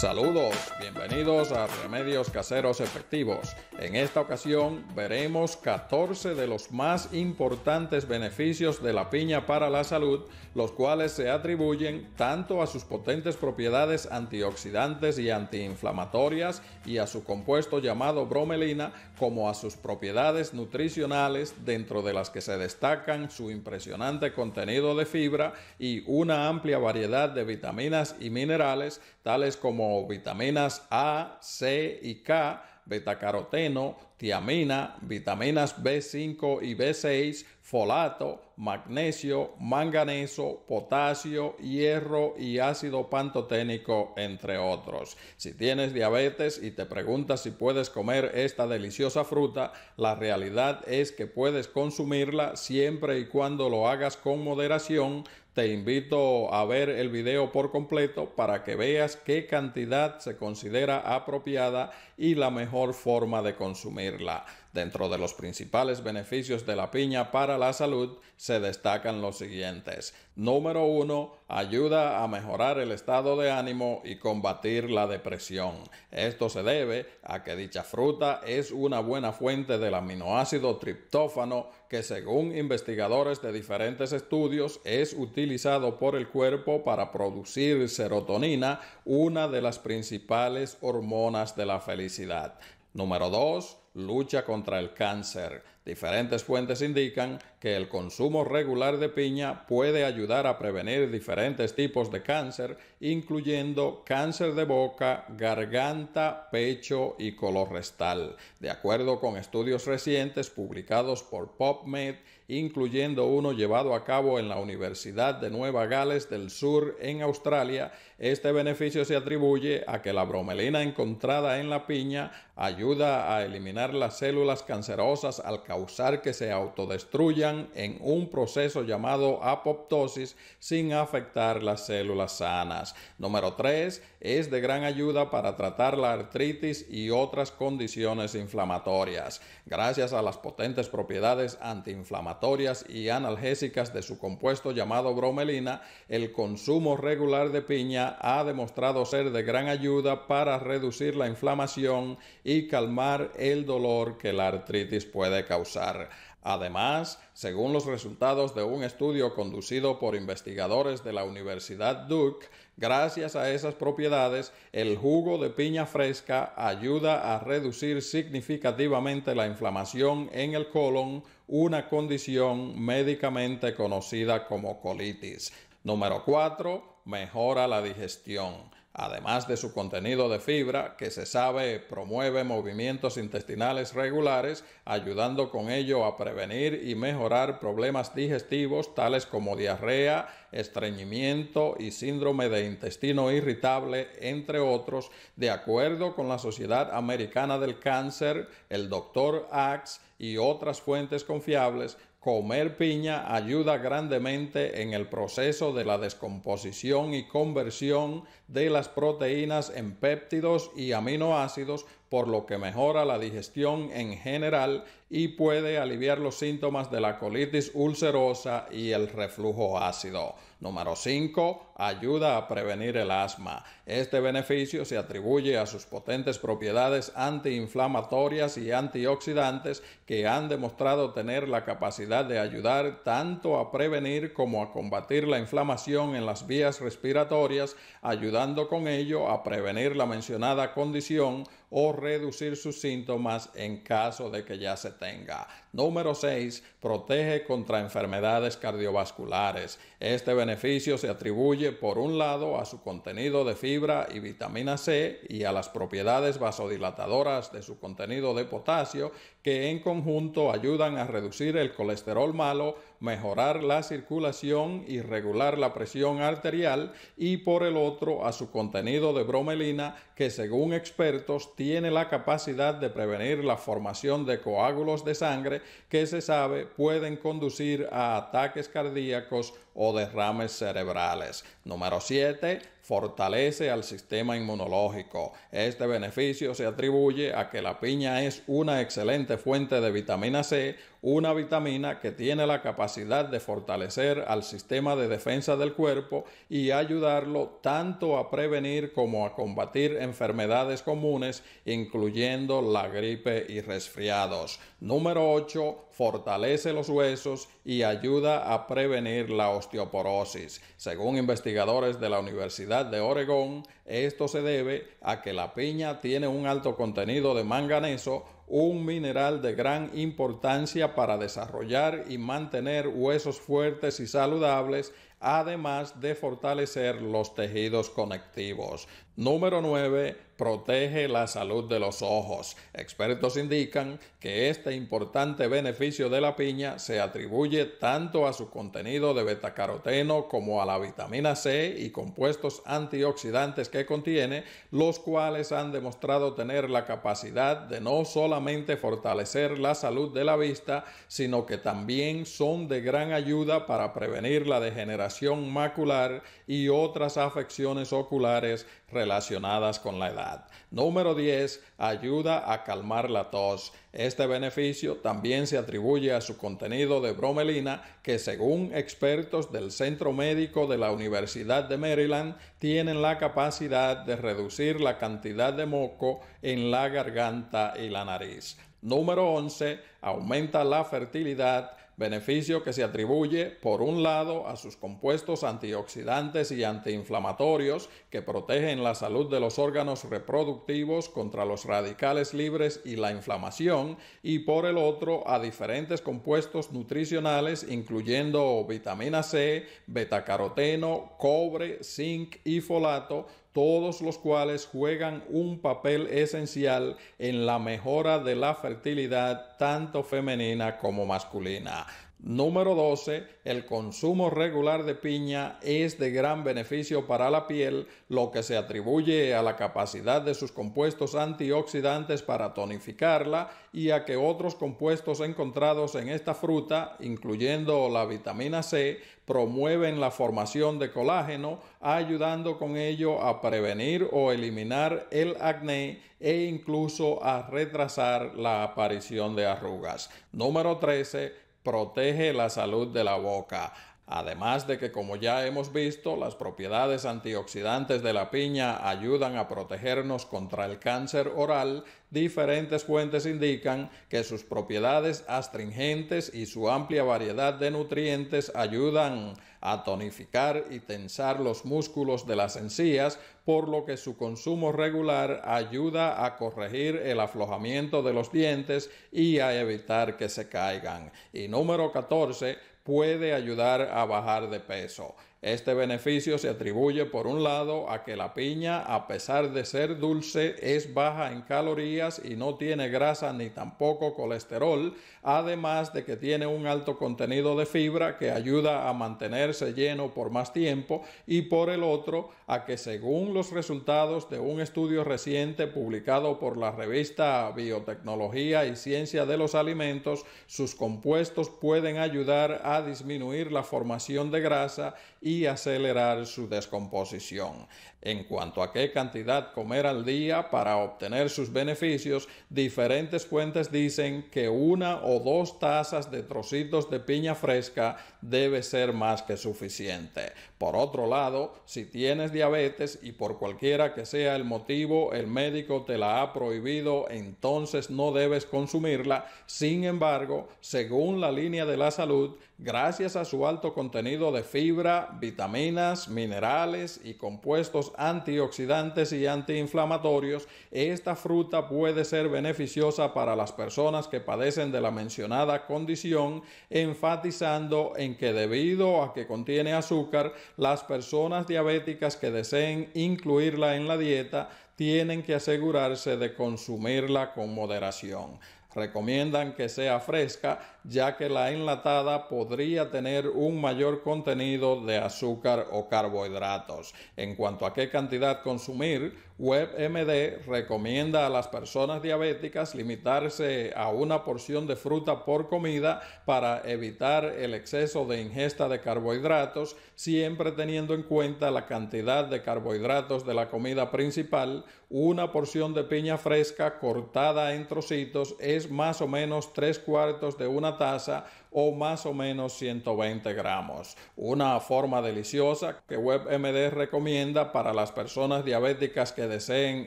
Saludos, bienvenidos a Remedios Caseros Efectivos. En esta ocasión veremos 14 de los más importantes beneficios de la piña para la salud, los cuales se atribuyen tanto a sus potentes propiedades antioxidantes y antiinflamatorias y a su compuesto llamado bromelina, como a sus propiedades nutricionales, dentro de las que se destacan su impresionante contenido de fibra y una amplia variedad de vitaminas y minerales, tales como vitaminas A, C y K, betacaroteno, tiamina, vitaminas B5 y B6, folato, magnesio, manganeso, potasio, hierro y ácido pantoténico, entre otros. Si tienes diabetes y te preguntas si puedes comer esta deliciosa fruta, la realidad es que puedes consumirla siempre y cuando lo hagas con moderación, te invito a ver el video por completo para que veas qué cantidad se considera apropiada y la mejor forma de consumirla. Dentro de los principales beneficios de la piña para la salud se destacan los siguientes. Número uno, Ayuda a mejorar el estado de ánimo y combatir la depresión. Esto se debe a que dicha fruta es una buena fuente del aminoácido triptófano que según investigadores de diferentes estudios es utilizado por el cuerpo para producir serotonina, una de las principales hormonas de la felicidad. Número 2 lucha contra el cáncer. Diferentes fuentes indican que el consumo regular de piña puede ayudar a prevenir diferentes tipos de cáncer, incluyendo cáncer de boca, garganta, pecho y restal. de acuerdo con estudios recientes publicados por PubMed, incluyendo uno llevado a cabo en la Universidad de Nueva Gales del Sur en Australia, este beneficio se atribuye a que la bromelina encontrada en la piña ayuda a eliminar las células cancerosas al causar que se autodestruyan en un proceso llamado apoptosis sin afectar las células sanas. Número 3. Es de gran ayuda para tratar la artritis y otras condiciones inflamatorias. Gracias a las potentes propiedades antiinflamatorias y analgésicas de su compuesto llamado bromelina, el consumo regular de piña ha demostrado ser de gran ayuda para reducir la inflamación y calmar el dolor que la artritis puede causar. Además, según los resultados de un estudio conducido por investigadores de la Universidad Duke, gracias a esas propiedades, el jugo de piña fresca ayuda a reducir significativamente la inflamación en el colon, una condición médicamente conocida como colitis. Número 4 mejora la digestión, además de su contenido de fibra que se sabe promueve movimientos intestinales regulares, ayudando con ello a prevenir y mejorar problemas digestivos tales como diarrea, estreñimiento y síndrome de intestino irritable, entre otros, de acuerdo con la Sociedad Americana del Cáncer, el doctor Axe y otras fuentes confiables, comer piña ayuda grandemente en el proceso de la descomposición y conversión de las proteínas en péptidos y aminoácidos, por lo que mejora la digestión en general y puede aliviar los síntomas de la colitis ulcerosa y el reflujo ácido. Número 5. Ayuda a prevenir el asma. Este beneficio se atribuye a sus potentes propiedades antiinflamatorias y antioxidantes que han demostrado tener la capacidad de ayudar tanto a prevenir como a combatir la inflamación en las vías respiratorias, ayudando con ello a prevenir la mencionada condición o reducir sus síntomas en caso de que ya se tenga. Número 6. Protege contra enfermedades cardiovasculares. Este beneficio se atribuye por un lado a su contenido de fibra y vitamina C y a las propiedades vasodilatadoras de su contenido de potasio que en conjunto ayudan a reducir el colesterol malo mejorar la circulación y regular la presión arterial y por el otro a su contenido de bromelina que según expertos tiene la capacidad de prevenir la formación de coágulos de sangre que se sabe pueden conducir a ataques cardíacos o derrames cerebrales. Número 7 fortalece al sistema inmunológico. Este beneficio se atribuye a que la piña es una excelente fuente de vitamina C, una vitamina que tiene la capacidad de fortalecer al sistema de defensa del cuerpo y ayudarlo tanto a prevenir como a combatir enfermedades comunes, incluyendo la gripe y resfriados. Número 8. Fortalece los huesos y ayuda a prevenir la osteoporosis. Según investigadores de la Universidad de Oregón. Esto se debe a que la piña tiene un alto contenido de manganeso, un mineral de gran importancia para desarrollar y mantener huesos fuertes y saludables, además de fortalecer los tejidos conectivos. Número 9. Protege la salud de los ojos. Expertos indican que este importante beneficio de la piña se atribuye tanto a su contenido de betacaroteno como a la vitamina C y compuestos antioxidantes que contiene, los cuales han demostrado tener la capacidad de no solamente fortalecer la salud de la vista, sino que también son de gran ayuda para prevenir la degeneración macular y otras afecciones oculares relacionadas con la edad. Número 10. Ayuda a calmar la tos. Este beneficio también se atribuye a su contenido de bromelina que según expertos del Centro Médico de la Universidad de Maryland tienen la capacidad de reducir la cantidad de moco en la garganta y la nariz. Número 11. Aumenta la fertilidad beneficio que se atribuye, por un lado, a sus compuestos antioxidantes y antiinflamatorios que protegen la salud de los órganos reproductivos contra los radicales libres y la inflamación, y por el otro, a diferentes compuestos nutricionales incluyendo vitamina C, betacaroteno, cobre, zinc y folato, todos los cuales juegan un papel esencial en la mejora de la fertilidad tanto femenina como masculina. Número 12. El consumo regular de piña es de gran beneficio para la piel, lo que se atribuye a la capacidad de sus compuestos antioxidantes para tonificarla y a que otros compuestos encontrados en esta fruta, incluyendo la vitamina C, promueven la formación de colágeno, ayudando con ello a prevenir o eliminar el acné e incluso a retrasar la aparición de arrugas. Número 13 protege la salud de la boca. Además de que, como ya hemos visto, las propiedades antioxidantes de la piña ayudan a protegernos contra el cáncer oral, diferentes fuentes indican que sus propiedades astringentes y su amplia variedad de nutrientes ayudan a tonificar y tensar los músculos de las encías, por lo que su consumo regular ayuda a corregir el aflojamiento de los dientes y a evitar que se caigan. Y número 14, puede ayudar a bajar de peso. Este beneficio se atribuye por un lado a que la piña, a pesar de ser dulce, es baja en calorías y no tiene grasa ni tampoco colesterol, además de que tiene un alto contenido de fibra que ayuda a mantenerse lleno por más tiempo y por el otro a que según los resultados de un estudio reciente publicado por la revista Biotecnología y Ciencia de los Alimentos, sus compuestos pueden ayudar a disminuir la formación de grasa y acelerar su descomposición. En cuanto a qué cantidad comer al día para obtener sus beneficios, diferentes fuentes dicen que una o dos tazas de trocitos de piña fresca debe ser más que suficiente. Por otro lado, si tienes diabetes y por cualquiera que sea el motivo el médico te la ha prohibido, entonces no debes consumirla. Sin embargo, según la línea de la salud, gracias a su alto contenido de fibra, vitaminas, minerales y compuestos antioxidantes y antiinflamatorios, esta fruta puede ser beneficiosa para las personas que padecen de la mencionada condición, enfatizando en que debido a que contiene azúcar, las personas diabéticas que deseen incluirla en la dieta tienen que asegurarse de consumirla con moderación. Recomiendan que sea fresca, ya que la enlatada podría tener un mayor contenido de azúcar o carbohidratos. En cuanto a qué cantidad consumir, WebMD recomienda a las personas diabéticas limitarse a una porción de fruta por comida para evitar el exceso de ingesta de carbohidratos, siempre teniendo en cuenta la cantidad de carbohidratos de la comida principal. Una porción de piña fresca cortada en trocitos es más o menos tres cuartos de una taza o más o menos 120 gramos. Una forma deliciosa que WebMD recomienda para las personas diabéticas que deseen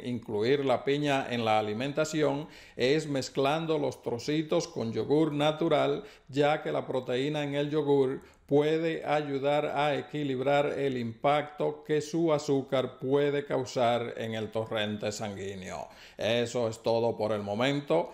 incluir la piña en la alimentación es mezclando los trocitos con yogur natural, ya que la proteína en el yogur puede ayudar a equilibrar el impacto que su azúcar puede causar en el torrente sanguíneo. Eso es todo por el momento.